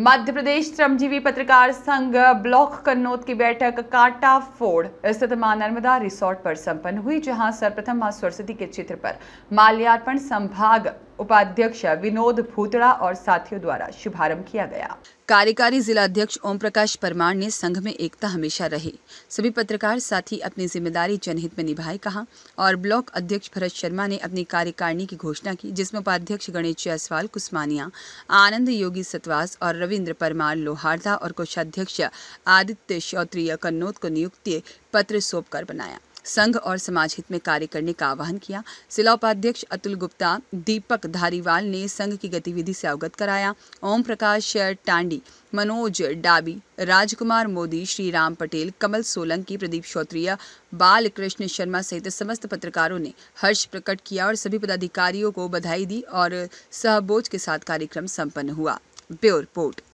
मध्य प्रदेश श्रमजीवी पत्रकार संघ ब्लॉक कन्नौत की बैठक काटा फोड़ स्थित मां नर्मदा रिसोर्ट पर संपन्न हुई जहां सर्वप्रथम मां सरस्वती के चित्र पर माल्यार्पण संभाग उपाध्यक्ष विनोद भूतड़ा और साथियों द्वारा शुभारंभ किया गया कार्यकारी जिला अध्यक्ष ओम प्रकाश परमार ने संघ में एकता हमेशा रहे सभी पत्रकार साथी अपनी जिम्मेदारी जनहित में निभाए कहा और ब्लॉक अध्यक्ष भरत शर्मा ने अपनी कार्यकारिणी की घोषणा की जिसमें उपाध्यक्ष गणेश जायसवाल कुस्मानिया आनंद योगी सतवास और रविन्द्र परमार लोहारदा और कोषाध्यक्ष आदित्य चौधरी कन्नौत को नियुक्ति पत्र सौंप कर बनाया संघ और समाज हित में कार्य करने का आह्वान किया जिला उपाध्यक्ष अतुल गुप्ता दीपक धारीवाल ने संघ की गतिविधि से अवगत कराया ओम प्रकाश टांडी मनोज डाबी राजकुमार मोदी श्री राम पटेल कमल सोलंकी प्रदीप श्रोत्रिया बाल कृष्ण शर्मा सहित समस्त पत्रकारों ने हर्ष प्रकट किया और सभी पदाधिकारियों को बधाई दी और सहबोझ के साथ कार्यक्रम सम्पन्न हुआ ब्यो रिपोर्ट